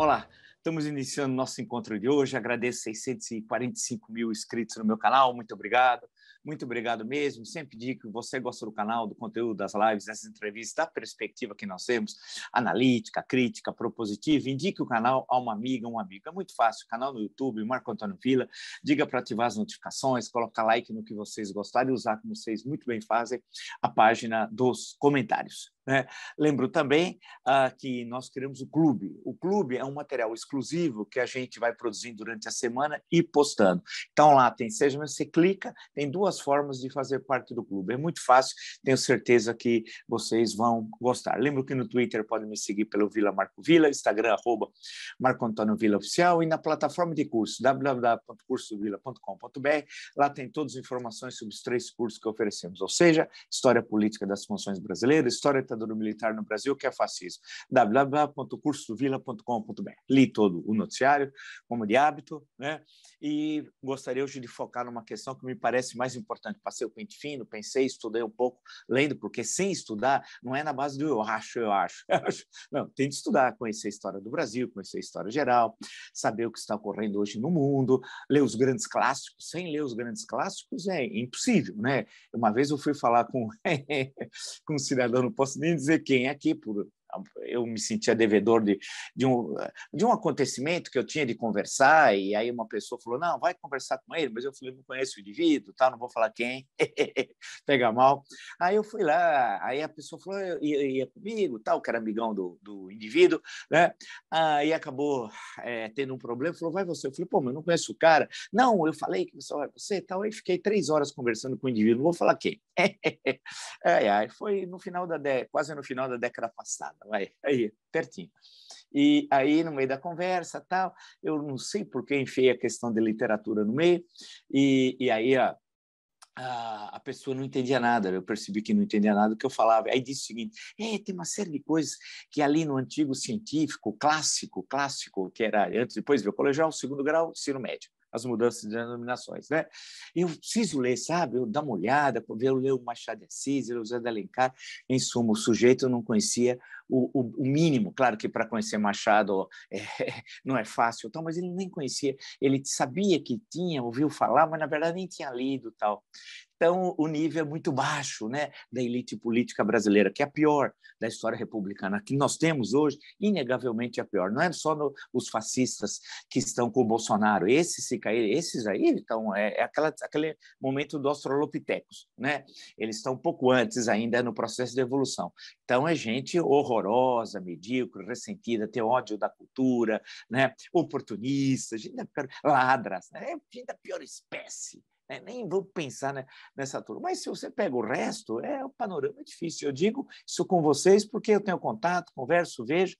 Olá, estamos iniciando nosso encontro de hoje. Agradeço 645 mil inscritos no meu canal. Muito obrigado. Muito obrigado mesmo. Sempre digo que você gosta do canal, do conteúdo das lives, das entrevistas, da perspectiva que nós temos, analítica, crítica, propositiva. Indique o canal a uma amiga, um amigo. É muito fácil. Canal no YouTube, Marco Antônio Vila. Diga para ativar as notificações, coloca like no que vocês gostarem e usar, como vocês muito bem fazem, a página dos comentários. Né? Lembro também ah, que nós criamos o clube. O clube é um material exclusivo que a gente vai produzindo durante a semana e postando. Então lá tem, seja você clica, tem duas formas de fazer parte do clube. É muito fácil, tenho certeza que vocês vão gostar. Lembro que no Twitter podem me seguir pelo Vila Marco Vila, Instagram arroba Marco Antônio Vila Oficial e na plataforma de curso www.cursovila.com.br. Lá tem todas as informações sobre os três cursos que oferecemos, ou seja, História Política das Funções Brasileiras, História ditadura militar no Brasil, que é fascismo. www.cursovila.com.br. Li todo o noticiário, como de hábito, né? E gostaria hoje de focar numa questão que me parece mais importante. Passei o pente fino, pensei, estudei um pouco, lendo, porque sem estudar não é na base do eu acho, eu acho, Não, tem de estudar, conhecer a história do Brasil, conhecer a história geral, saber o que está ocorrendo hoje no mundo, ler os grandes clássicos. Sem ler os grandes clássicos é impossível, né? Uma vez eu fui falar com, com um cidadão, não posso nem nem dizer quem é aqui, por eu me sentia devedor de, de, um, de um acontecimento que eu tinha de conversar, e aí uma pessoa falou, não, vai conversar com ele, mas eu falei, não conheço o indivíduo, tá, não vou falar quem, pega mal. Aí eu fui lá, aí a pessoa falou, ah, ia, comigo, tal, que era amigão do, do indivíduo, né? Aí acabou é, tendo um problema, falou, vai você. Eu falei, pô, mas eu não conheço o cara. Não, eu falei que você vai você tal, aí fiquei três horas conversando com o indivíduo, não vou falar quem. ai foi no final da, de... quase no final da década passada, vai, é? aí, pertinho. E aí, no meio da conversa, tal, eu não sei por que enfiei a questão de literatura no meio, e, e aí a, a, a, pessoa não entendia nada, eu percebi que não entendia nada do que eu falava. Aí disse o seguinte: é, tem uma série de coisas que ali no antigo científico, clássico, clássico, que era antes, depois veio colegial, segundo grau, ensino médio as mudanças de denominações, né? Eu preciso ler, sabe? Eu dar uma olhada, ver, ler o Machado de Assis, o José de Alencar. Em suma, o sujeito eu não conhecia, o, o, o mínimo. Claro que para conhecer Machado é, não é fácil, tal, mas ele nem conhecia. Ele sabia que tinha, ouviu falar, mas na verdade nem tinha lido tal. Então, o nível é muito baixo né, da elite política brasileira, que é a pior da história republicana, que nós temos hoje, inegavelmente é a pior. Não é só no, os fascistas que estão com o Bolsonaro, esses se cair, esses aí então é, é aquela, aquele momento do Australopithecus, né? Eles estão um pouco antes ainda no processo de evolução. Então, é gente horrorosa horrorosa, medíocre, ressentida, ter ódio da cultura, né? oportunista, gente da pior, ladras, né? gente da pior espécie. Né, nem vou pensar né, nessa turma. Mas se você pega o resto, é um panorama difícil. Eu digo isso com vocês porque eu tenho contato, converso, vejo.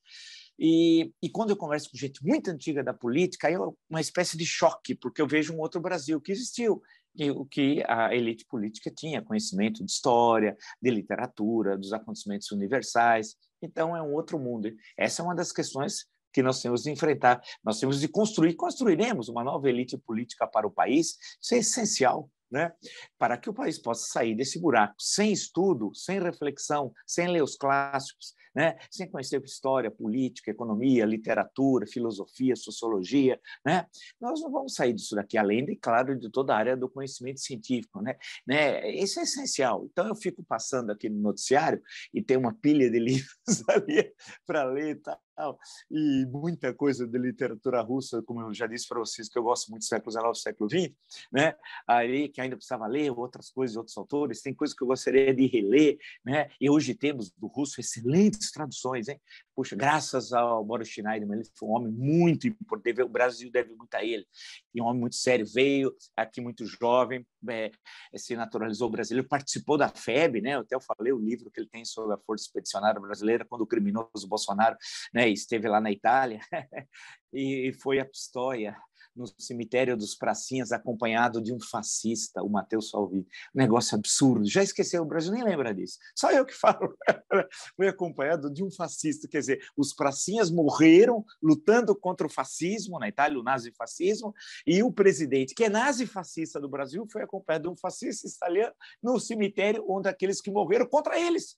E, e, quando eu converso com gente muito antiga da política, aí é uma espécie de choque, porque eu vejo um outro Brasil que existiu, e o que a elite política tinha conhecimento de história, de literatura, dos acontecimentos universais. Então é um outro mundo. Essa é uma das questões que nós temos de enfrentar. Nós temos de construir, construiremos uma nova elite política para o país. Isso é essencial. Né? Para que o país possa sair desse buraco sem estudo, sem reflexão, sem ler os clássicos, né? conhecer história, política, economia, literatura, filosofia, sociologia, né? Nós não vamos sair disso daqui, além de, claro, de toda a área do conhecimento científico, né? né? Isso é essencial. Então, eu fico passando aqui no noticiário e tem uma pilha de livros ali para ler, tá? tal, e muita coisa de literatura russa, como eu já disse para vocês, que eu gosto muito do século XIX, século XX, né? Aí que ainda precisava ler outras coisas, outros autores, tem coisas que eu gostaria de reler, né? E hoje temos do russo excelentes traduções, hein? Puxa, graças ao Boris Schneider, ele foi um homem muito importante, o Brasil deve muito a ele, e um homem muito sério, veio aqui muito jovem, é, se naturalizou brasileiro, participou da FEB, né? Eu até falei o livro que ele tem sobre a Força Expedicionária Brasileira, quando o criminoso Bolsonaro né, esteve lá na Itália e foi a Pistoia no cemitério dos Pracinhas acompanhado de um fascista, o Matheus Salvi, Um negócio absurdo. Já esqueceu, o Brasil nem lembra disso. Só eu que falo. Fui acompanhado de um fascista. Quer dizer, os Pracinhas morreram lutando contra o fascismo na Itália, o nazifascismo, e o presidente, que é nazifascista do Brasil, foi acompanhado de um fascista italiano no cemitério onde aqueles que morreram contra eles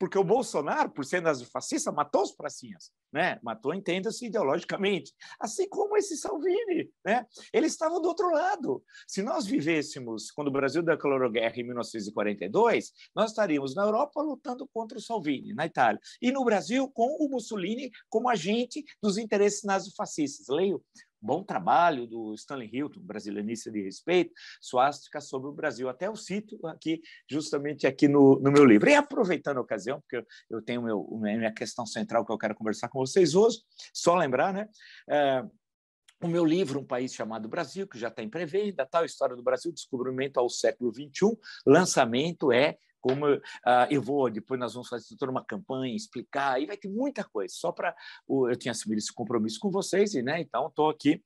porque o Bolsonaro, por ser nazifascista, matou os pracinhas, né? Matou, entenda-se, ideologicamente. Assim como esse Salvini, né? Ele estava do outro lado. Se nós vivêssemos quando o Brasil declarou guerra em 1942, nós estaríamos na Europa lutando contra o Salvini, na Itália, e no Brasil com o Mussolini como agente dos interesses nazifascistas. Leio bom trabalho do Stanley Hilton, brasileirista de respeito, suástica sobre o Brasil. Até eu cito aqui, justamente aqui no, no meu livro. E aproveitando a ocasião, porque eu, tenho meu, minha questão central que eu quero conversar com vocês hoje, só lembrar, né? É, o meu livro, Um País Chamado Brasil, que já está em pré-venda, tal, História do Brasil, Descobrimento ao Século XXI, lançamento é como uh, eu vou, depois nós vamos fazer toda uma campanha, explicar, e vai ter muita coisa, só para. Eu tinha assumido esse compromisso com vocês, e né, então estou aqui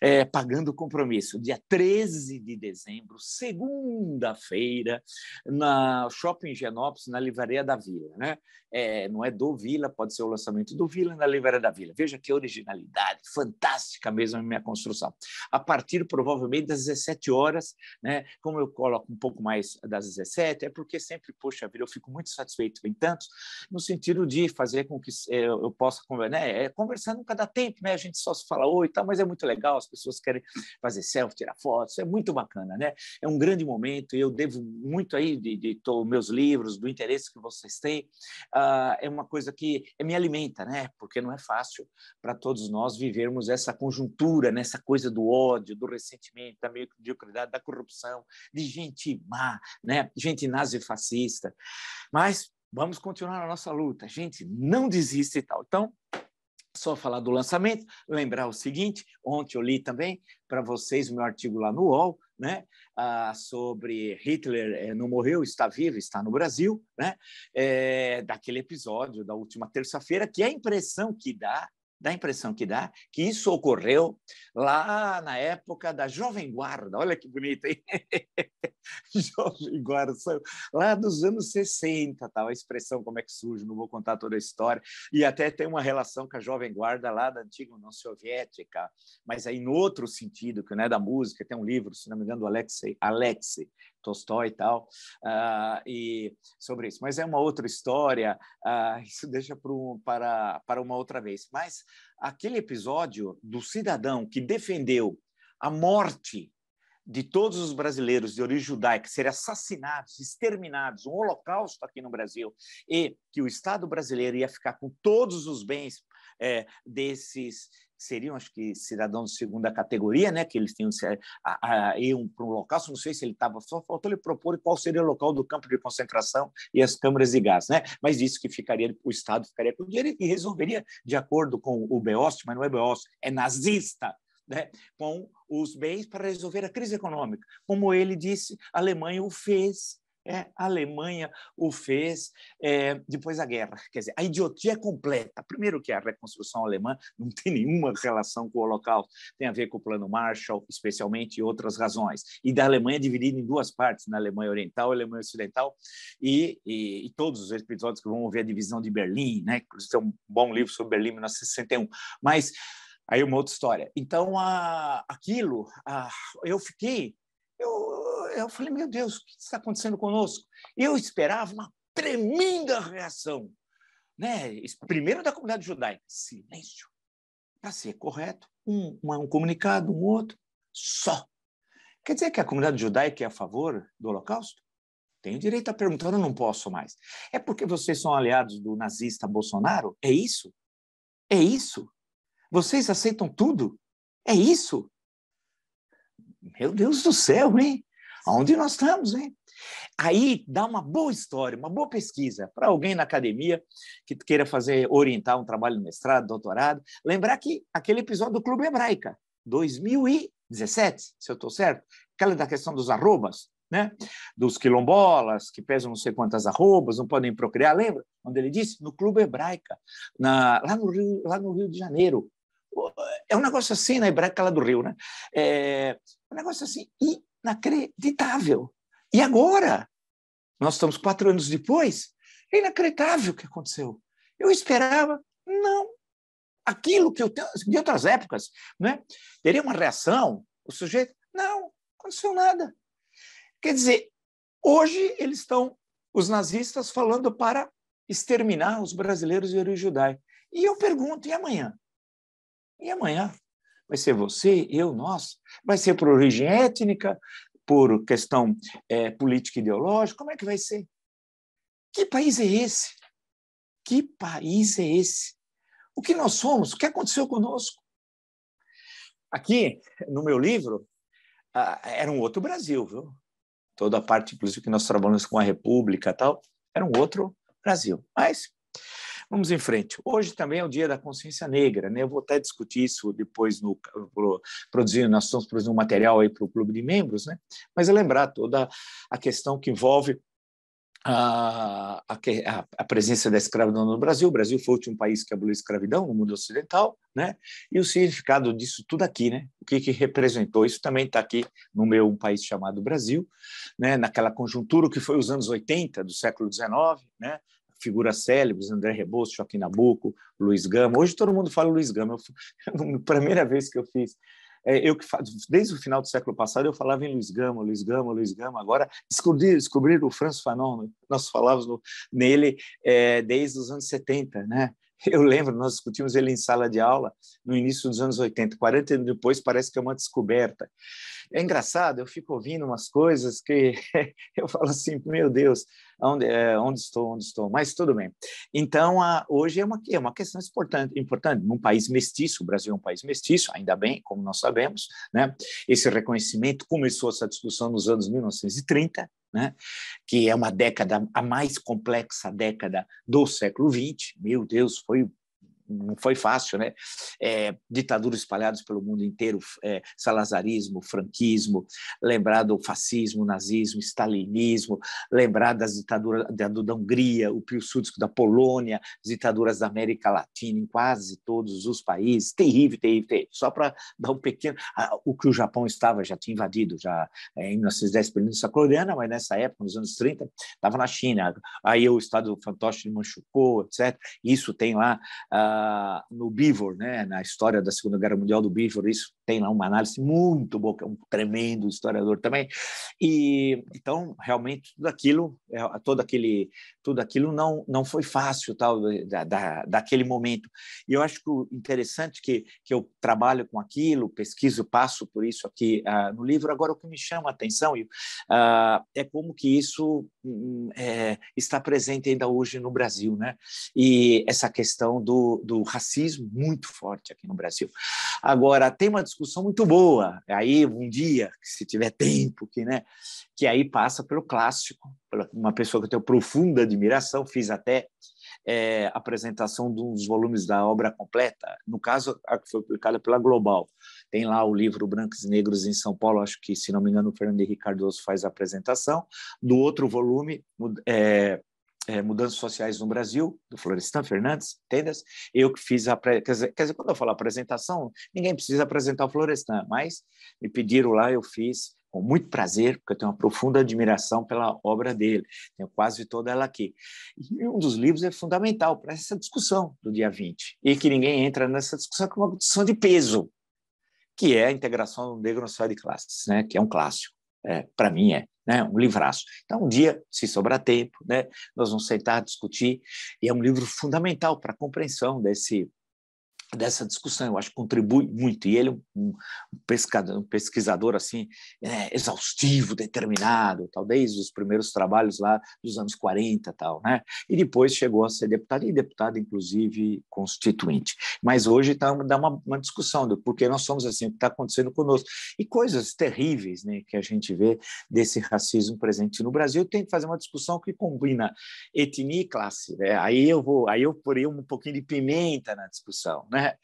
é, pagando o compromisso. Dia 13 de dezembro, segunda-feira, na Shopping Genópolis, na Livraria da Vila. Né? É, não é do Vila, pode ser o lançamento do Vila na Livraria da Vila. Veja que originalidade, fantástica mesmo a minha construção. A partir provavelmente das 17 horas, né, como eu coloco um pouco mais das 17, é porque sempre, poxa vida, eu fico muito satisfeito em tantos, no sentido de fazer com que eh, eu possa né? Eh, conversar, nunca dá tempo, né? A gente só se fala oi e tal, mas é muito legal, as pessoas querem fazer selfie, tirar fotos, é muito bacana, né? É um grande momento, eu devo muito aí de, de, meus livros, do interesse que vocês têm, uh, é uma coisa que eh, me alimenta, né? Porque não é fácil para todos nós vivermos essa conjuntura, nessa né? coisa do ódio, do ressentimento, da mediocridade, da corrupção, de gente má, né? Gente nazi racista. Mas vamos continuar a nossa luta. Gente, não desiste e tal. Então, só falar do lançamento, lembrar o seguinte: ontem eu li também para vocês o meu artigo lá no UOL, né, ah, sobre Hitler eh, não morreu, está vivo, está no Brasil, né, é, daquele episódio da última terça-feira, que é a impressão que dá dá a impressão que dá que isso ocorreu lá na época da Jovem Guarda. Olha que bonito, hein? Jovem Guarda, lá dos anos 60, tal, tá? a expressão como é que surge, não vou contar toda a história. E até tem uma relação com a Jovem Guarda lá da antiga União Soviética, mas aí em outro sentido, que não é da música, tem um livro, se não me engano, do Alexei, Alexei Tolstói e tal, uh, e sobre isso. Mas é uma outra história, uh, isso deixa pro, para, para uma outra vez. Mas aquele episódio do cidadão que defendeu a morte de todos os brasileiros de origem judaica serem assassinados, exterminados, um holocausto aqui no Brasil, e que o Estado brasileiro ia ficar com todos os bens é, desses seriam, acho que, cidadãos de segunda categoria, né? que eles tinham que ir para um local, não sei se ele estava, só faltou ele propor qual seria o local do campo de concentração e as câmaras de gás, né? mas disse que ficaria, o Estado ficaria com o dinheiro e resolveria, de acordo com o Beost, mas não é Beost, é nazista, né, com os bens para resolver a crise econômica. Como ele disse, a Alemanha o fez é, a Alemanha o fez é, depois da guerra. Quer dizer, a idiotia é completa. Primeiro que a reconstrução alemã não tem nenhuma relação com o Holocausto, tem a ver com o Plano Marshall, especialmente, e outras razões. E da Alemanha é dividida em duas partes, na né? Alemanha Oriental, e Alemanha Ocidental, e, e, e todos os episódios que vão ver a divisão de Berlim, né? Inclusive tem um bom livro sobre Berlim, 1961. Mas aí é uma outra história. Então, a, aquilo, a, eu fiquei... Eu, eu falei, meu Deus, o que está acontecendo conosco? Eu esperava uma tremenda reação, né? primeiro da comunidade judaica, silêncio, para ser correto, um, um comunicado, um outro, só. Quer dizer que a comunidade judaica é a favor do Holocausto? Tenho direito a perguntar, eu não posso mais. É porque vocês são aliados do nazista Bolsonaro? É isso? É isso? Vocês aceitam tudo? É isso? Meu Deus do céu, hein? Onde nós estamos, hein? Aí dá uma boa história, uma boa pesquisa para alguém na academia que queira fazer orientar um trabalho de mestrado, doutorado. Lembrar que aquele episódio do Clube Hebraica, 2017, se eu estou certo, aquela da questão dos arrobas, né? Dos quilombolas que pesam não sei quantas arrobas, não podem procriar. Lembra? Onde ele disse no Clube Hebraica, na, lá, no Rio, lá no Rio de Janeiro. É um negócio assim na né? hebraica lá do Rio, né? É um negócio assim. E inacreditável. E agora? Nós estamos quatro anos depois. É inacreditável o que aconteceu. Eu esperava, não. Aquilo que eu tenho de outras épocas, né? Teria uma reação, o sujeito, não, aconteceu nada. Quer dizer, hoje eles estão, os nazistas, falando para exterminar os brasileiros e origem judaica. E eu pergunto, e amanhã? E amanhã? vai ser você, eu, nós, vai ser por origem étnica, por questão é, política e ideológica, como é que vai ser? Que país é esse? Que país é esse? O que nós somos? O que aconteceu conosco? Aqui, no meu livro, era um outro Brasil, viu? Toda a parte, inclusive, que nós trabalhamos com a República tal, era um outro Brasil. Mas Vamos em frente. Hoje também é o dia da consciência negra, né? Eu vou até discutir isso depois no produzindo, nós estamos produzindo um material aí para o clube de membros, né? Mas é lembrar toda a questão que envolve a, a, a, presença da escravidão no Brasil. O Brasil foi o último país que aboliu a escravidão no mundo ocidental, né? E o significado disso tudo aqui, né? O que, que representou? Isso também está aqui no meu um país chamado Brasil, né? Naquela conjuntura que foi os anos 80 do século XIX, né? figuras célebres, André Rebouças, Joaquim Nabuco, Luiz Gama. Hoje todo mundo fala Luiz Gama. Eu, a primeira vez que eu fiz, é, eu que desde o final do século passado eu falava em Luiz Gama, Luiz Gama, Luiz Gama. Agora descobrir, descobrir o François Fanon, né? nós falávamos no, nele é, desde os anos 70, né? Eu lembro, nós discutimos ele em sala de aula no início dos anos 80. 40 anos depois, parece que é uma descoberta. É engraçado, eu fico ouvindo umas coisas que eu falo assim, meu Deus, onde, é, onde estou, onde estou? Mas tudo bem. Então, a, hoje é uma, é uma questão importante, importante. Num país mestiço, o Brasil é um país mestiço, ainda bem, como nós sabemos, né? esse reconhecimento começou essa discussão nos anos 1930, né? que é uma década, a mais complexa década do século XX. Meu Deus, foi não foi fácil, né? É, ditaduras espalhadas pelo mundo inteiro, é, salazarismo, franquismo, lembrado o fascismo, nazismo, stalinismo, lembrado das ditaduras da, da Hungria, o Piłsudski da Polônia, ditaduras da América Latina, em quase todos os países, terrível, terrível, terrível. Só para dar um pequeno... o que o Japão estava, já tinha invadido, já é, em 1910, Península Coreana, mas nessa época, nos anos 30, estava na China. Aí o Estado fantoche de Manchukuo, etc. Isso tem lá... Ah, no Bivor, né? na história da Segunda Guerra Mundial do Bivor, isso tem lá uma análise muito boa, é um tremendo historiador também. E então, realmente tudo aquilo, é, todo aquele, tudo aquilo não não foi fácil, tal da, da daquele momento. E eu acho que interessante que que eu trabalho com aquilo, pesquiso, passo por isso aqui uh, no livro. Agora o que me chama a atenção uh, é como que isso é, está presente ainda hoje no Brasil, né? E essa questão do, do racismo muito forte aqui no Brasil. Agora tem uma discussão muito boa. Aí um dia, se tiver tempo, que né, que aí passa pelo clássico, uma pessoa que eu tenho profunda admiração, fiz até é, apresentação de um dos volumes da obra completa, no caso, a que foi publicada pela Global, tem lá o livro Brancos e Negros em São Paulo, acho que, se não me engano, o Fernando Henrique Cardoso faz a apresentação. Do outro volume, é, é, Mudanças Sociais no Brasil, do Florestan Fernandes, entendas? eu que fiz a. Quer dizer, quer dizer, quando eu falo apresentação, ninguém precisa apresentar o Florestan, mas me pediram lá, eu fiz com muito prazer, porque eu tenho uma profunda admiração pela obra dele, tenho quase toda ela aqui. E um dos livros é fundamental para essa discussão do dia 20, e que ninguém entra nessa discussão, com é uma discussão de peso, que é a integração do negro na sociedade de classes, né? que é um clássico, é, para mim é, né? um livraço. Então, um dia, se sobrar tempo, né? nós vamos sentar, discutir, e é um livro fundamental para a compreensão desse, dessa discussão. Eu acho que contribui muito. E ele é um, pescador, um pesquisador assim é, exaustivo, determinado, tal, desde os primeiros trabalhos lá dos anos 40 tal, né? E depois chegou a ser deputado e deputado inclusive constituinte. Mas hoje tá, dá uma, uma discussão do porquê nós somos assim, o que está acontecendo conosco e coisas terríveis, né, que a gente vê desse racismo presente no Brasil. Tem que fazer uma discussão que combina etnia e classe. Né? Aí eu vou, aí eu porei um pouquinho de pimenta na discussão, né? né?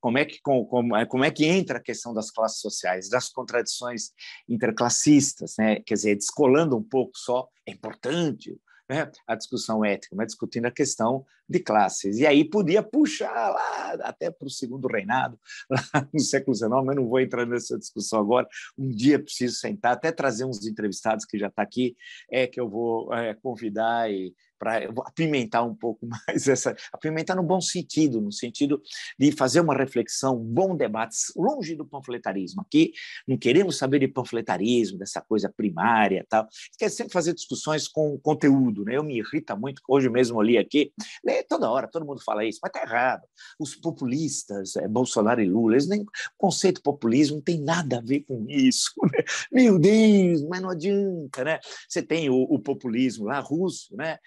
Como é que como, é, como é que entra a questão das classes sociais, das contradições interclassistas, né? Quer dizer, descolando um pouco só é importante, né? A discussão ética, mas discutindo a questão de classes. E aí podia puxar lá até para o segundo reinado, lá no século XIX, mas não vou entrar nessa discussão agora. Um dia preciso sentar, até trazer uns entrevistados que já está aqui, é que eu vou é, convidar e para apimentar um pouco mais essa, apimentar no bom sentido, no sentido de fazer uma reflexão, um bom debate, longe do panfletarismo. Aqui não queremos saber de panfletarismo, dessa coisa primária tal. Quer sempre fazer discussões com conteúdo, né? Eu me irrita muito, hoje mesmo li aqui, né? toda hora, todo mundo fala isso, mas tá errado. Os populistas, é, Bolsonaro e Lula, eles nem, o conceito populismo não tem nada a ver com isso, né? Meu Deus, mas não adianta, né? Você tem o, o populismo lá russo, né?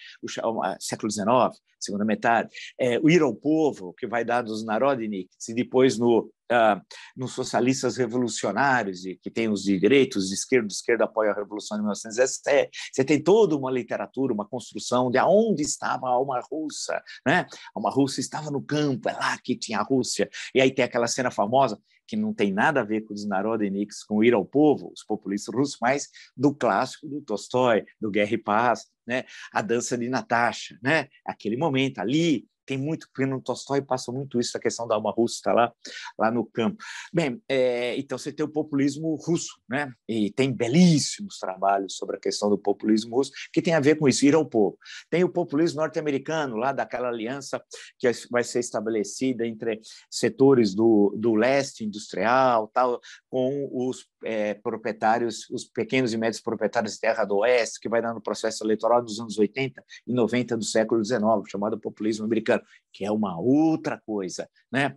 século XIX, segunda metade, é, o Ir ao Povo, que vai dar dos Narodniks, e depois no, ah, nos socialistas revolucionários, e que tem os de direitos, de esquerda, de esquerda apoia a Revolução de 1917. Você tem toda uma literatura, uma construção de aonde estava a alma russa. Né? A alma russa estava no campo, é lá que tinha a Rússia. E aí tem aquela cena famosa, que não tem nada a ver com os Narodniks, com o Ir ao Povo, os populistas russos, mas do clássico do Tolstói, do Guerra e Paz, né? A dança de Natasha, né? Aquele momento ali, tem muito clima no Tolstói, passa muito isso, a questão da alma russa está lá, lá no campo. Bem, é, então você tem o populismo russo, né? E tem belíssimos trabalhos sobre a questão do populismo russo, que tem a ver com isso, ir ao povo. Tem o populismo norte-americano, lá daquela aliança que vai ser estabelecida entre setores do, do leste industrial, tal, com os é, proprietários, os pequenos e médios proprietários de terra do oeste, que vai dar no processo eleitoral dos anos 80 e 90 do século XIX, chamado populismo americano americano, que é uma outra coisa, né?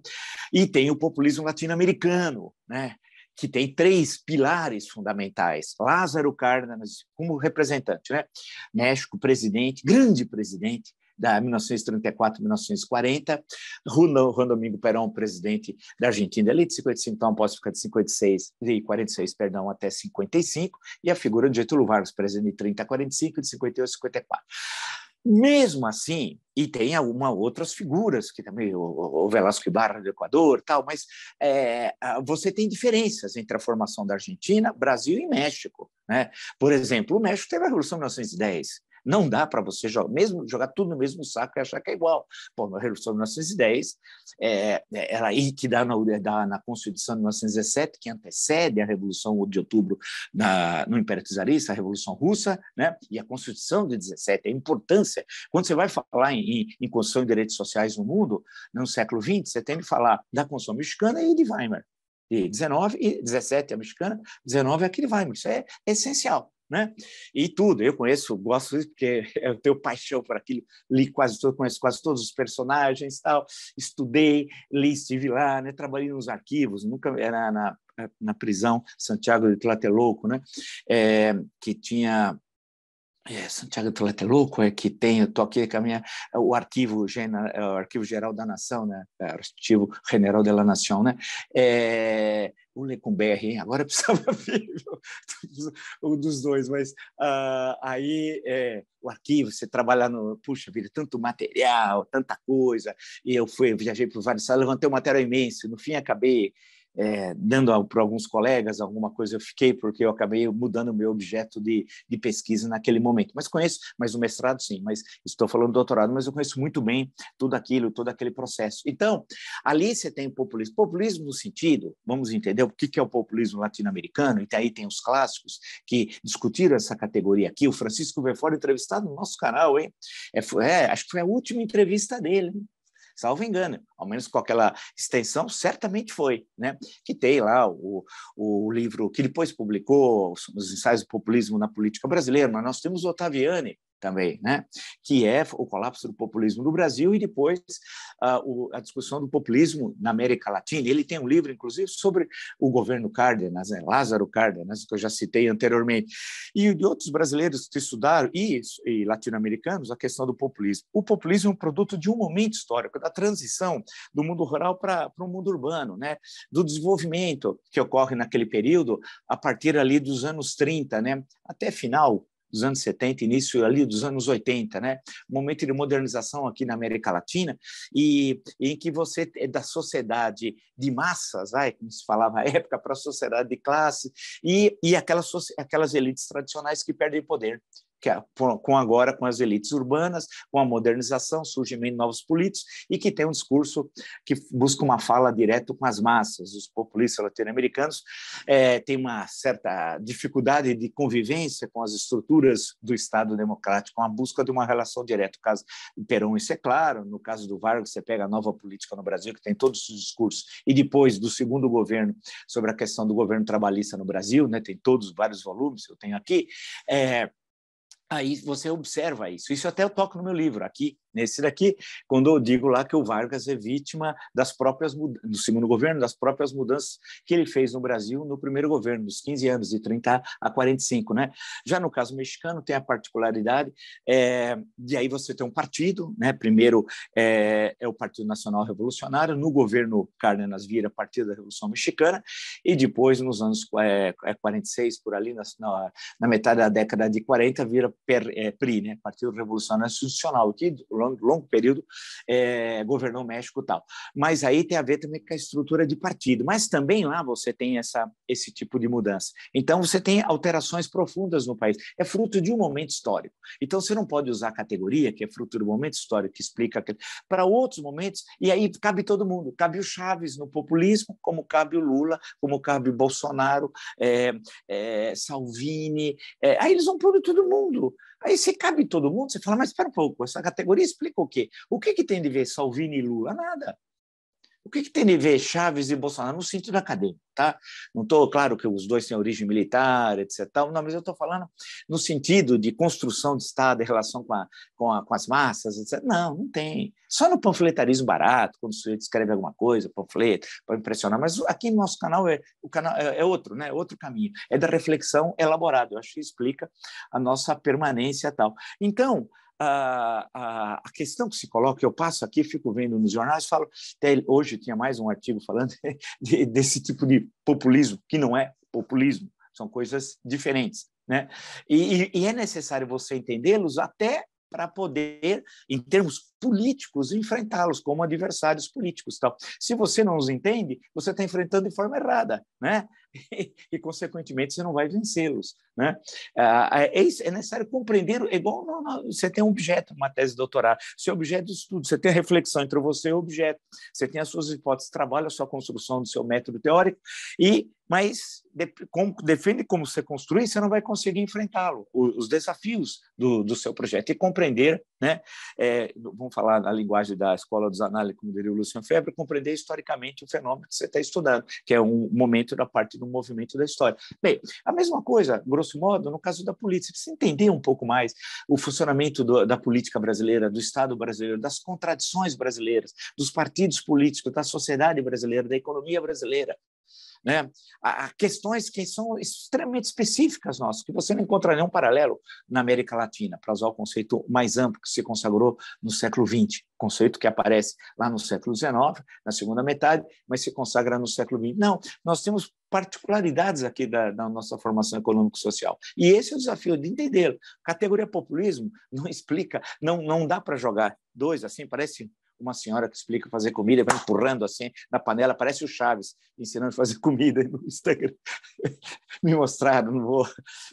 E tem o populismo latino-americano, né? Que tem três pilares fundamentais: Lázaro Cárdenas como representante, né? México presidente, grande presidente, da 1934-1940, Juan Domingo Perón, presidente da Argentina, eleito de 55, então posso ficar de 56 e 46, perdão, até 55, e a figura de Getúlio Vargas, presidente de 30 45 e de 58 54. Mesmo assim, e tem algumas outras figuras que também o, Velasco Ibarra do Equador tal mas é, você tem diferenças entre a formação da Argentina Brasil e México né por exemplo o México teve a revolução de 1910 não dá para você jogar, mesmo jogar tudo no mesmo saco e achar que é igual. Bom, a Revolução de 1910 é, é, era aí que dá na, dá na Constituição de 1917, que antecede a Revolução de Outubro na, no Império Czarista, a Revolução Russa, né? e a Constituição de 17, a importância. Quando você vai falar em, em Constituição e direitos sociais no mundo, no século XX, você tem que falar da Constituição mexicana e de Weimar. E 19 e 17 é a mexicana, 19 é a que Weimar. Isso é essencial né? E tudo, eu conheço, gosto disso porque eu tenho paixão por aquilo, li quase todo, conheço quase todos os personagens, tal, estudei, li, estive lá, né? Trabalhei nos arquivos, nunca era na, na prisão Santiago de Tlatelolco, né? É, que tinha é, Santiago do Tlatelolco é, é que tem, eu aqui com a minha, o arquivo, é, o arquivo geral da nação, né, o é, arquivo general da nação, né, é, o Lecumberri, agora agora precisava ver um dos dois, mas uh, aí é, o arquivo, você trabalha no, puxa vida, tanto material, tanta coisa, e eu fui, viajei por vários estados, levantei um material imenso, no fim acabei é, dando para alguns colegas alguma coisa, eu fiquei, porque eu acabei mudando o meu objeto de, de pesquisa naquele momento. Mas conheço, mas o mestrado sim, mas estou falando do doutorado, mas eu conheço muito bem tudo aquilo, todo aquele processo. Então, ali você tem populismo. Populismo no sentido, vamos entender o que é o populismo latino-americano, e aí tem os clássicos que discutiram essa categoria aqui. O Francisco Verfora, entrevistado no nosso canal, hein? É, é, acho que foi a última entrevista dele. Hein? salvo engano, ao menos com aquela extensão, certamente foi, né? Que tem lá o, o livro que depois publicou, Os Ensaios do Populismo na Política Brasileira, mas nós temos o Ottaviani, também, né? que é o colapso do populismo no Brasil e depois uh, o, a discussão do populismo na América Latina. Ele tem um livro, inclusive, sobre o governo Cárdenas, né? Lázaro Cárdenas, que eu já citei anteriormente, e de outros brasileiros que estudaram, e, e latino-americanos, a questão do populismo. O populismo é um produto de um momento histórico, da transição do mundo rural para o mundo urbano, né? do desenvolvimento que ocorre naquele período, a partir ali dos anos 30, né? até final dos anos 70, início ali dos anos 80, né? Momento de modernização aqui na América Latina e em que você é da sociedade de massas, vai, como se falava na época, para a sociedade de classe e, e aquelas, aquelas elites tradicionais que perdem poder que é com agora com as elites urbanas, com a modernização, surgimento de novos políticos e que tem um discurso que busca uma fala direta com as massas. Os populistas latino-americanos é, têm uma certa dificuldade de convivência com as estruturas do Estado democrático, com a busca de uma relação direta. No caso do Perón, isso é claro. No caso do Vargas, você pega a nova política no Brasil, que tem todos os discursos, e depois do segundo governo sobre a questão do governo trabalhista no Brasil, né, tem todos vários volumes, eu tenho aqui. É, Aí você observa isso. Isso até eu toco no meu livro. Aqui nesse daqui, quando eu digo lá que o Vargas é vítima das próprias do segundo governo, das próprias mudanças que ele fez no Brasil no primeiro governo, dos 15 anos, de 30 a 45. Né? Já no caso mexicano, tem a particularidade é, de aí você ter um partido, né? primeiro é, é o Partido Nacional Revolucionário, no governo Cárdenas vira Partido da Revolução Mexicana, e depois, nos anos eh, é, 46, por ali, na, na, metade da década de 40, vira PER, é, PRI, né? Partido Revolucionário Institucional, que longo, longo período é, governou o México e tal. Mas aí tem a ver também com a estrutura de partido. Mas também lá você tem essa, esse tipo de mudança. Então você tem alterações profundas no país. É fruto de um momento histórico. Então você não pode usar a categoria, que é fruto do momento histórico, que explica para outros momentos, e aí cabe todo mundo. Cabe o Chaves no populismo, como cabe o Lula, como cabe o Bolsonaro, é, é, Salvini. É, aí eles vão pôr todo mundo. Aí você cabe todo mundo, você fala, mas espera um pouco, essa categoria explica o quê? O que, que tem de ver Salvini e Lula? Nada. O que, que, tem de ver Chaves e Bolsonaro no sentido acadêmico, tá? Não estou, claro, que os dois têm origem militar, etc. Tal, não, mas eu estou falando no sentido de construção de Estado em relação com, a, com, a, com, as massas, etc. Não, não tem. Só no panfletarismo barato, quando o sujeito escreve alguma coisa, panfleto, para impressionar. Mas aqui no nosso canal é, o canal é, é outro, né? É outro caminho. É da reflexão elaborada. Eu acho que explica a nossa permanência tal. Então, a, a, questão que se coloca, eu passo aqui, fico vendo nos jornais, falo, até hoje tinha mais um artigo falando de, desse tipo de populismo, que não é populismo, são coisas diferentes. Né? E, e é necessário você entendê-los até para poder, em termos políticos, enfrentá-los como adversários políticos. Tal. Se você não os entende, você está enfrentando de forma errada. Né? e, consequentemente, você não vai vencê-los. Né? Ah, ah, é, é, necessário compreender, é igual você tem um objeto uma tese de doutorado, seu objeto de estudo, você tem a reflexão entre você e o objeto, você tem as suas hipóteses, trabalha a sua construção do seu método teórico, e mas como, defende como você construir, você não vai conseguir enfrentá-lo, os desafios do, do seu projeto e compreender né? É, vamos falar na linguagem da escola dos análises, como diria o Lucian Febre, compreender historicamente o fenômeno que você está estudando, que é um momento da parte do movimento da história. Bem, a mesma coisa, grosso modo, no caso da política, você entender um pouco mais o funcionamento do, da política brasileira, do Estado brasileiro, das contradições brasileiras, dos partidos políticos, da sociedade brasileira, da economia brasileira, né? a, questões que são extremamente específicas nossas, que você não encontra nenhum paralelo na América Latina, para usar o conceito mais amplo que se consagrou no século XX, conceito que aparece lá no século XIX, na segunda metade, mas se consagra no século XX. Não, nós temos particularidades aqui da, da nossa formação econômico-social. E esse é o desafio de entender. Categoria populismo não explica, não, não dá para jogar dois assim, parece uma senhora que explica fazer comida, vai empurrando assim na panela, parece o Chaves ensinando a fazer comida no Instagram. Me mostraram, não vou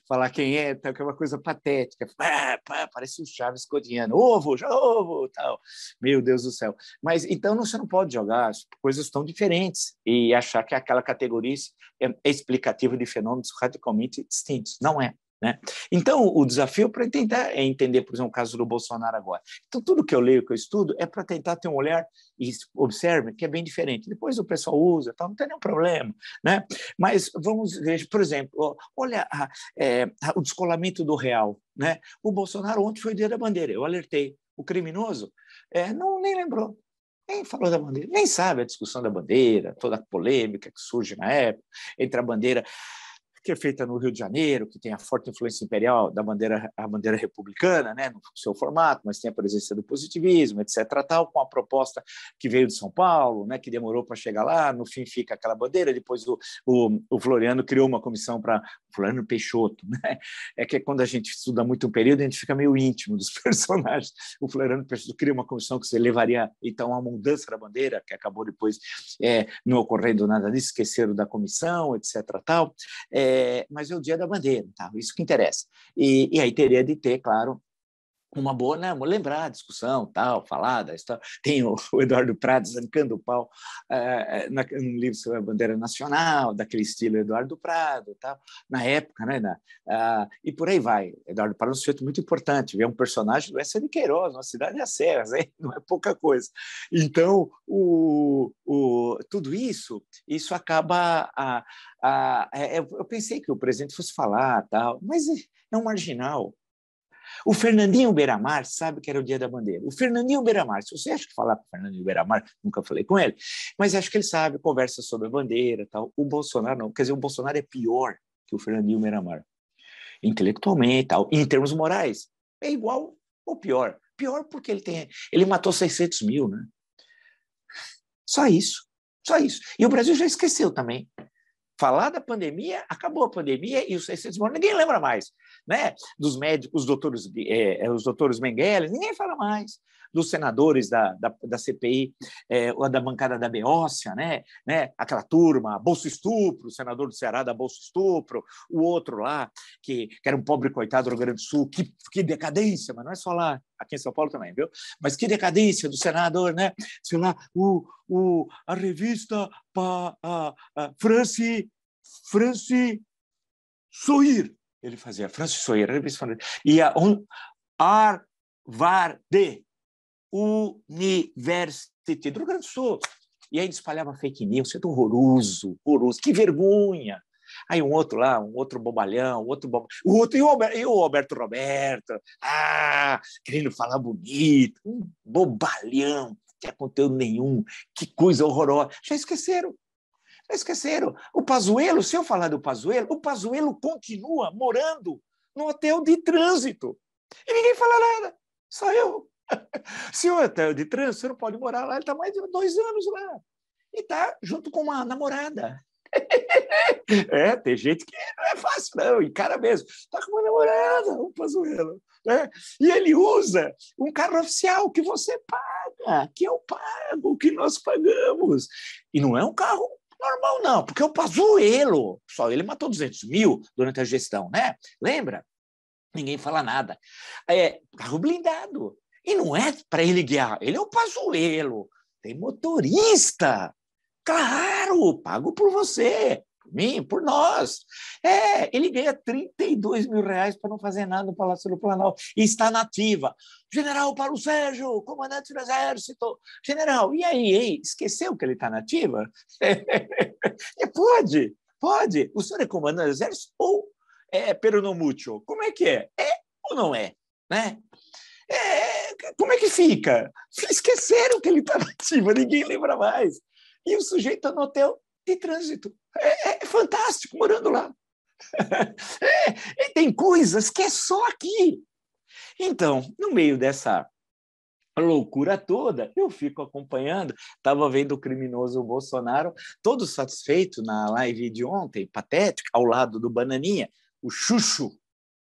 falar quem é, tal, tá, que é uma coisa patética. pá, parece o Chaves cozinhando, ovo, já ovo, tal. Meu Deus do céu. Mas então você não pode jogar as coisas tão diferentes e achar que aquela categoria é, é explicativa de fenômenos radicalmente distintos. Não é. Né? Então, o desafio para tentar é entender, por exemplo, o caso do Bolsonaro agora. Então, tudo que eu leio, que eu estudo, é para tentar ter um olhar e observe que é bem diferente. Depois o pessoal usa, tá? não tem nenhum problema. Né? Mas vamos ver, por exemplo, olha a, é, o descolamento do real. Né? O Bolsonaro ontem foi o dia da bandeira, eu alertei. O criminoso é, não nem lembrou nem falou da bandeira, nem sabe a discussão da bandeira, toda a polêmica que surge na época entre a bandeira que é feita no Rio de Janeiro, que tem a forte influência imperial da bandeira, a bandeira republicana, né, no seu formato, mas tem a presença do positivismo, etc. Tal, com a proposta que veio de São Paulo, né, que demorou para chegar lá, no fim fica aquela bandeira. Depois o, o, o Floriano criou uma comissão para Floriano Peixoto, né? É que é quando a gente estuda muito um período, a gente fica meio íntimo dos personagens. O Floriano Peixoto cria uma comissão que se levaria então a mudança da bandeira, que acabou depois é, não ocorrendo nada disso, esqueceram da comissão, etc. Tal. É, é, mas é o Dia da Bandeira, tá? isso que interessa. E, e aí teria de ter, claro, uma boa, né? Lembrar a discussão, tal, falada, história. tem o, Eduardo Prado zancando o pau é, na, no livro sobre a bandeira nacional, daquele estilo Eduardo Prado, tal, na época, né? Na, ah, e por aí vai. Eduardo Prado é um sujeito muito importante, é um personagem do S.N. Queiroz, uma cidade das serras, hein? não é pouca coisa. Então, o, o, tudo isso, isso acaba... A, a, a, é, é, eu pensei que o presidente fosse falar, tal, mas é, é um marginal, o Fernandinho Beiramar sabe que era o dia da bandeira. O Fernandinho Beiramar, se você acha que falar com o Fernandinho Beiramar, nunca falei com ele, mas acho que ele sabe, conversa sobre a bandeira tal. O Bolsonaro não, quer dizer, o Bolsonaro é pior que o Fernandinho Beiramar. Intelectualmente tal, e em termos morais, é igual ou pior. Pior porque ele tem, ele matou 600 mil, né? Só isso, só isso. E o Brasil já esqueceu também falar da pandemia, acabou a pandemia e os receitos ninguém lembra mais, né? Dos médicos, os doutores, é, os doutores Mengele, ninguém fala mais dos senadores da, da, da CPI é, eh, ou da bancada da Beócia, né? né? aquela turma, Bolso Estupro, o senador do Ceará da Bolso Estupro, o outro lá, que, que era um pobre coitado do Rio Grande do Sul, que, que decadência, mas não é só lá, aqui em São Paulo também, viu? Mas que decadência do senador, né? Sei lá, o, o, a revista pa, a, a France, France Soir, ele fazia, France Soir, a revista e a um, Arvarde, University do Rio Grande do Sul. E aí ele espalhava fake news, sendo horroroso, horroroso, que vergonha. Aí um outro lá, um outro bobalhão, outro bobalhão, o outro e o, Alberto, e o Alberto Roberto, ah, querendo falar bonito, um bobalhão, que é conteúdo nenhum, que coisa horrorosa. Já esqueceram, já esqueceram. O Pazuello, se eu falar do Pazuello, o Pazuello continua morando no hotel de trânsito e ninguém fala nada, só eu. Se o hotel de trânsito, você não pode morar lá, ele está mais de dois anos lá. E está junto com uma namorada. é, tem gente que não é fácil, não, e cara mesmo. Está com uma namorada, um pazuelo. Né? E ele usa um carro oficial que você paga, que eu pago, que nós pagamos. E não é um carro normal, não, porque o é Pazuello, só ele matou 200 mil durante a gestão, né? Lembra? Ninguém fala nada. É, carro blindado. E não é para ele guiar, ele é o Pazuelo. Tem motorista. Claro, pago por você, por mim, por nós. É, ele ganha 32 mil reais para não fazer nada no Palácio do Planalto e está nativa. General Paulo Sérgio, comandante do Exército. General, e aí, esqueceu que ele está nativa? É, pode, pode. O senhor é comandante do Exército ou é peronomútil? Como é que é? É ou não é? Né? É, como é que fica? Esqueceram que ele estava tá ativo, ninguém lembra mais. E o sujeito está no hotel de trânsito. É, é, é fantástico morando lá. é, tem coisas que é só aqui. Então, no meio dessa loucura toda, eu fico acompanhando. Estava vendo o criminoso Bolsonaro, todo satisfeito na live de ontem, patético, ao lado do Bananinha, o Xuxo.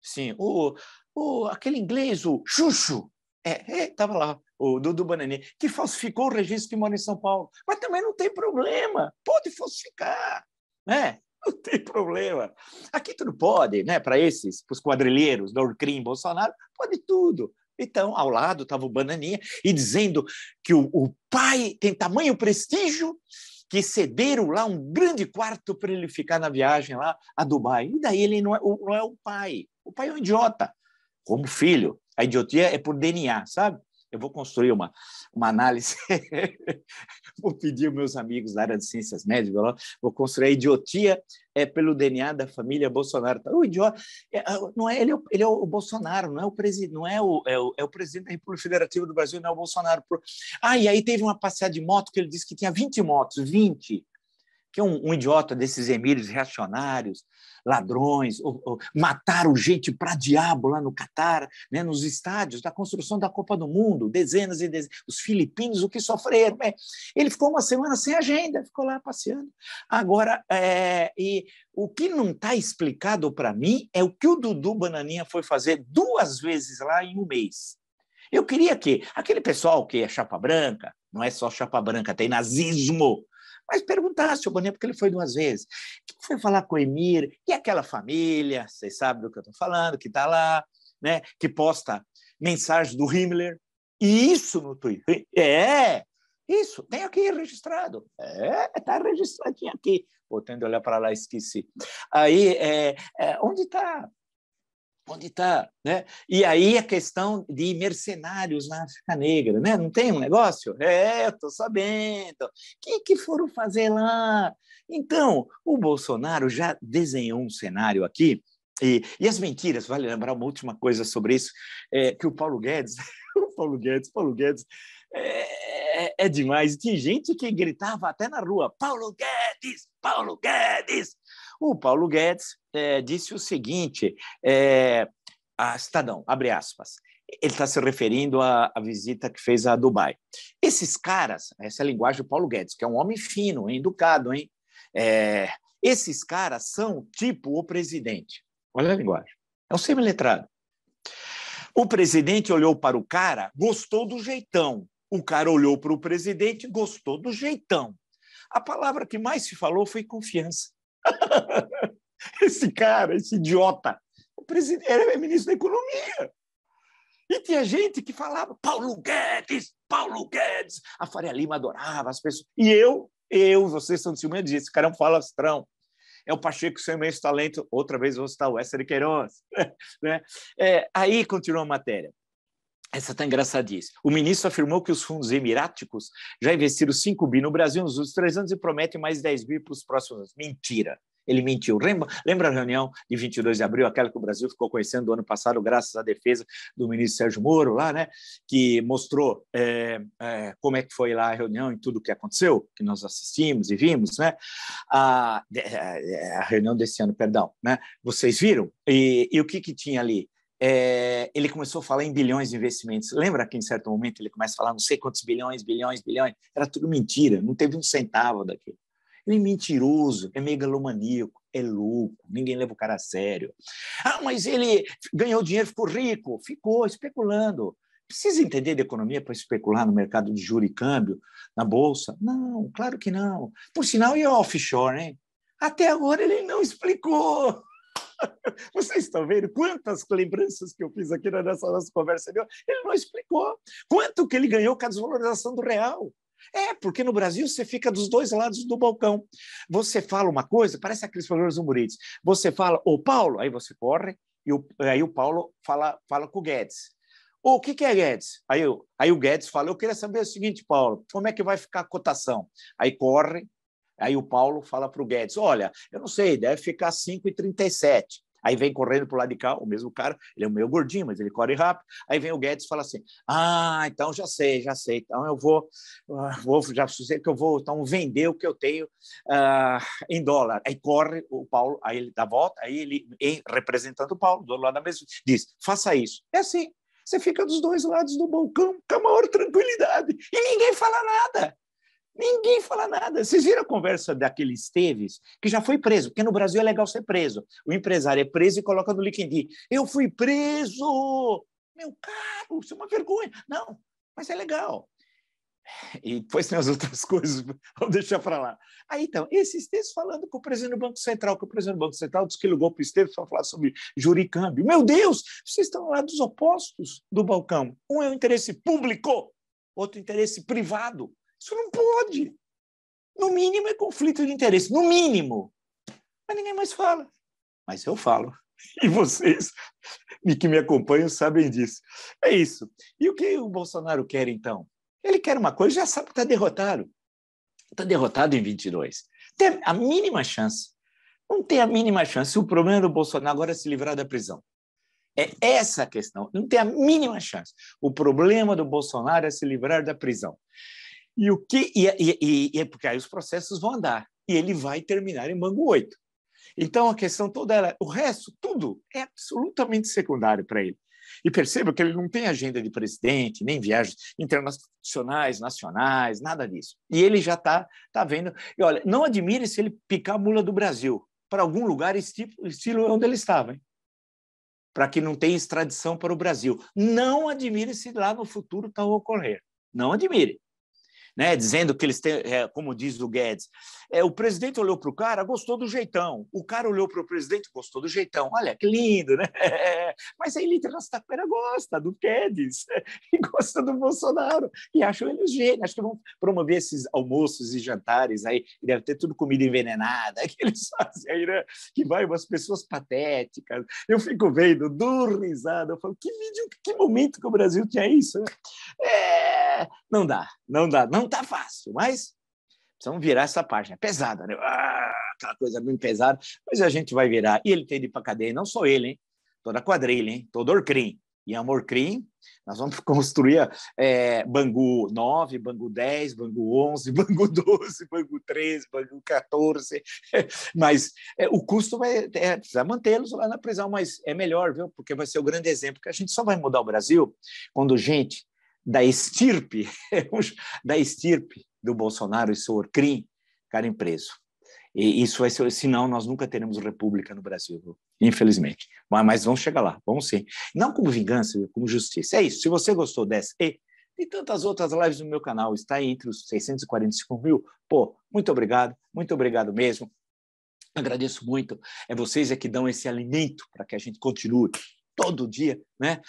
Sim, o, o, aquele inglês, o Xuxo. É, estava é, lá, o Dudu Banani, que falsificou o registro que mora em São Paulo. Mas também não tem problema, pode falsificar, né? Não tem problema. Aqui tudo pode, né? Para esses, para os quadrilheiros da Urcrim Bolsonaro, pode tudo. Então, ao lado estava o Bananinha e dizendo que o, o pai tem tamanho prestígio que cederam lá um grande quarto para ele ficar na viagem lá a Dubai. E daí ele não é, não é o pai. O pai é um idiota, como filho. A idiotia é por DNA, sabe? Eu vou construir uma, uma análise, vou pedir aos meus amigos da área de ciências médicas, vou construir a idiotia é pelo DNA da família Bolsonaro. Então, o idiota, é, é, não é, ele, é o, ele é o Bolsonaro, não é o presidente, não é o, é o, é o presidente da República Federativa do Brasil, não é o Bolsonaro. Ah, e aí teve uma passeada de moto que ele disse que tinha 20 motos, 20 que é um, um, idiota desses emílios reacionários ladrões, ou, ou mataram gente para diabo lá no Catar, né, nos estádios, da construção da Copa do Mundo, dezenas e dezenas, os filipinos, o que sofreram. Né. Ele ficou uma semana sem agenda, ficou lá passeando. Agora, é, e o que não está explicado para mim é o que o Dudu Bananinha foi fazer duas vezes lá em um mês. Eu queria que aquele pessoal que é chapa branca, não é só chapa branca, tem nazismo, mas perguntasse o Boninho, porque ele foi duas vezes. Que Foi falar com o Emir, e aquela família, vocês sabem do que eu estou falando, que está lá, né? que posta mensagens do Himmler. E isso no Twitter. É, isso, tem aqui registrado. É, está registradinho aqui. Voltando a olhar para lá, esqueci. Aí, é, é, onde está? Onde está? Né? E aí a questão de mercenários na África Negra, né? não tem um negócio? É, estou sabendo. O que, que foram fazer lá? Então, o Bolsonaro já desenhou um cenário aqui e, e, as mentiras, vale lembrar uma última coisa sobre isso, é, que o Paulo Guedes, o Paulo Guedes, Paulo Guedes, é, é, é demais. Tinha gente que gritava até na rua, Paulo Guedes, Paulo Guedes, o Paulo Guedes é, disse o seguinte, é, a Estadão, abre aspas, ele está se referindo à, à, visita que fez a Dubai. Esses caras, essa é a linguagem do Paulo Guedes, que é um homem fino, hein, educado, hein? É, esses caras são tipo o presidente. Olha a linguagem. É um semiletrado. O presidente olhou para o cara, gostou do jeitão. O cara olhou para o presidente, gostou do jeitão. A palavra que mais se falou foi confiança. esse cara, esse idiota, era ministro da Economia. E tinha gente que falava Paulo Guedes, Paulo Guedes. A Faria Lima adorava as pessoas. E eu, eu, vocês são de ciúme disso. Esse cara é um falastrão. É o Pacheco, seu imenso talento. Outra vez vou citar o Esther de Queiroz. né? É, aí continua a matéria. Essa está engraçadíssima. O ministro afirmou que os fundos emiráticos já investiram 5 bi no Brasil nos últimos três anos e prometem mais 10 bi para os próximos anos. Mentira ele mentiu. Lembra, lembra a reunião de 22 de abril, aquela que o Brasil ficou conhecendo ano passado, graças à defesa do ministro Sérgio Moro, lá, né, que mostrou é, é, como é que foi lá a reunião e tudo o que aconteceu, que nós assistimos e vimos, né? A, a, é, é, a reunião desse ano, perdão, né? Vocês viram? E, e o que, que tinha ali? É, ele começou a falar em bilhões de investimentos. Lembra que em certo momento ele começa a falar não sei quantos bilhões, bilhões, bilhões? Era tudo mentira, não teve um centavo daquilo. Ele é mentiroso, é megalomaníaco, é louco, ninguém leva o cara a sério. Ah, mas ele ganhou dinheiro, ficou rico, ficou especulando. Precisa entender de economia para especular no mercado de juro e câmbio, na bolsa? Não, claro que não. Por sinal, e offshore, hein? Até agora ele não explicou. Vocês estão vendo quantas lembranças que eu fiz aqui nessa nossa conversa? Ele não explicou. Quanto que ele ganhou com a desvalorização do real? É, porque no Brasil você fica dos dois lados do balcão. Você fala uma coisa, parece aqueles programas humorites. Você fala, ô Paulo, aí você corre, e o, aí o Paulo fala, fala com o Guedes. O que, que é Guedes? Aí, eu, aí o Guedes fala, eu queria saber o seguinte, Paulo, como é que vai ficar a cotação? Aí corre, aí o Paulo fala para o Guedes, olha, eu não sei, deve ficar 5,37. Aí vem correndo pro lado de cá, o mesmo cara, ele é meio gordinho, mas ele corre rápido. Aí vem o Guedes e fala assim: Ah, então já sei, já sei. Então eu vou, ah, vou já sei que eu vou então vender o que eu tenho uh, em dólar. Aí corre o Paulo, aí ele dá volta, aí ele, representando o Paulo, do lado da mesa, diz: Faça isso. É assim. Você fica dos dois lados do balcão com a maior tranquilidade e ninguém fala nada. Ninguém fala nada. Vocês viram a conversa daquele Esteves, que já foi preso, porque no Brasil é legal ser preso. O empresário é preso e coloca no LinkedIn. Eu fui preso! Meu caro, isso é uma vergonha. Não, mas é legal. E depois tem as outras coisas, vamos deixar para lá. Aí, então, esse Esteves falando com o presidente do Banco Central, que o presidente do Banco Central disse que ligou para o Esteves para falar sobre juricâmbio. Meu Deus, vocês estão lá dos opostos do balcão. Um é o interesse público, outro é interesse privado. Isso não pode. No mínimo é conflito de interesse, no mínimo. Mas ninguém mais fala. Mas eu falo. E vocês que me acompanham sabem disso. É isso. E o que o Bolsonaro quer, então? Ele quer uma coisa, já sabe que está derrotado. Está derrotado em 22. Tem a mínima chance. Não tem a mínima chance. O problema é do Bolsonaro agora é se livrar da prisão. É essa a questão. Não tem a mínima chance. O problema do Bolsonaro é se livrar da prisão. E o que e, e, e, porque aí os processos vão andar e ele vai terminar em Mango 8. Então a questão toda era o resto, tudo é absolutamente secundário para ele. E perceba que ele não tem agenda de presidente, nem viagens internacionais, nacionais, nada disso. E ele já está tá vendo. E olha, não admire se ele picar a mula do Brasil para algum lugar tipo, estilo, estilo é onde ele estava, hein? para que não tenha extradição para o Brasil. Não admire se lá no futuro tal tá ocorrer. Não admire né, dizendo que eles têm, é, como diz o Guedes, é, o presidente olhou para o cara, gostou do jeitão. O cara olhou para o presidente, gostou do jeitão. Olha, que lindo, né? É, mas a elite rastaquera gosta do Guedes e gosta do Bolsonaro e acham eles gênios Acho que vão promover esses almoços e jantares aí, deve ter tudo comida envenenada que eles fazem aí, né? Que vai umas pessoas patéticas. Eu fico vendo, duro risada. Eu falo, que vídeo, que momento que o Brasil tinha isso? Né? É, não dá, não dá, não não tá fácil, mas precisamos virar essa página. É pesada, né? Ah, aquela coisa bem pesada. Mas a gente vai virar. E ele tem de ir para cadeia, não só ele, hein? Toda a quadrilha, hein? Todo Orcrim. E amor Crim, nós vamos construir é, Bangu 9, Bangu 10, Bangu 11, Bangu 12, Bangu 13, Bangu 14. Mas é, o custo vai é, precisar mantê-los lá na prisão, mas é melhor, viu? Porque vai ser o grande exemplo, que a gente só vai mudar o Brasil quando gente da estirpe, da estirpe do Bolsonaro e seu orcrim ficarem presos. E isso vai ser, senão nós nunca teremos república no Brasil, infelizmente. Mas, mas vamos chegar lá, vamos sim. Não como vingança, como justiça. É isso. Se você gostou dessa e de tantas outras lives no meu canal, está entre os 645 mil. Pô, muito obrigado, muito obrigado mesmo. Agradeço muito. É vocês é que dão esse alimento para que a gente continue todo dia, né?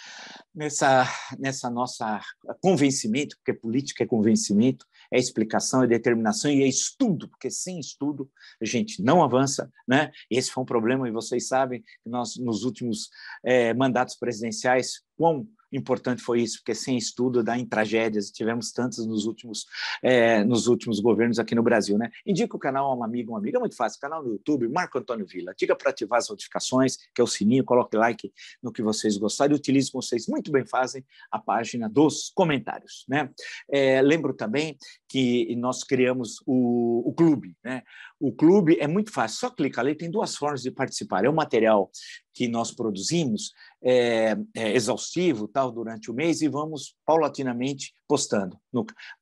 nessa, nessa nossa convencimento, porque política é convencimento, é explicação, é determinação e é estudo, porque sem estudo a gente não avança. Né? Esse foi um problema, e vocês sabem, que nós nos últimos é, mandatos presidenciais, quão importante foi isso, porque sem estudo dá em tragédias, tivemos tantas nos últimos, é, nos últimos governos aqui no Brasil. Né? Indica o canal a um amigo, um amigo, é muito fácil, canal no YouTube, Marco Antônio Vila. Diga para ativar as notificações, que é o sininho, coloque like no que vocês gostarem, utilize como vocês muito bem fazem a página dos comentários. Né? É, lembro também que nós criamos o, o clube. Né? O clube é muito fácil, só clica ali, tem duas formas de participar. É um material que nós produzimos, é, é, exaustivo tal, durante o mês, e vamos paulatinamente postando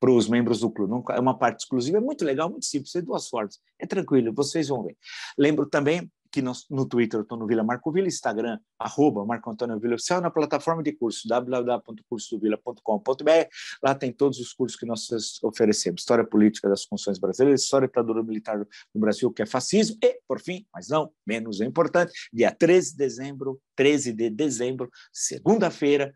para os membros do clube. Não, é uma parte exclusiva, é muito legal, muito simples, é duas formas. É tranquilo, vocês vão ver. Lembro também aqui no, no Twitter eu estou no Vila Marco Vila, Instagram, arroba Marco Antônio Vila Oficial, na plataforma de curso www.cursodovila.com.br. Lá tem todos os cursos que nós oferecemos. História Política das Funções Brasileiras, História da Ditadura Militar do Brasil, que é fascismo. E, por fim, mas não menos importante, dia 13 de dezembro, 13 de dezembro, segunda-feira,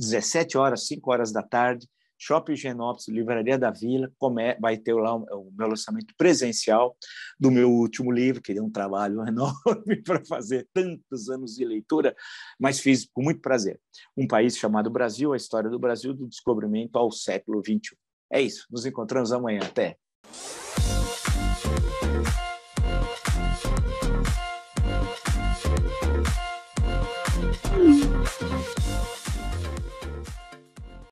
17 horas, 5 horas da tarde, Shopping Genópolis, Livraria da Vila, vai ter lá o meu lançamento presencial do meu último livro, que deu um trabalho enorme para fazer tantos anos de leitura, mas fiz com muito prazer. Um país chamado Brasil, a história do Brasil do descobrimento ao século XXI. É isso, nos encontramos amanhã. Até!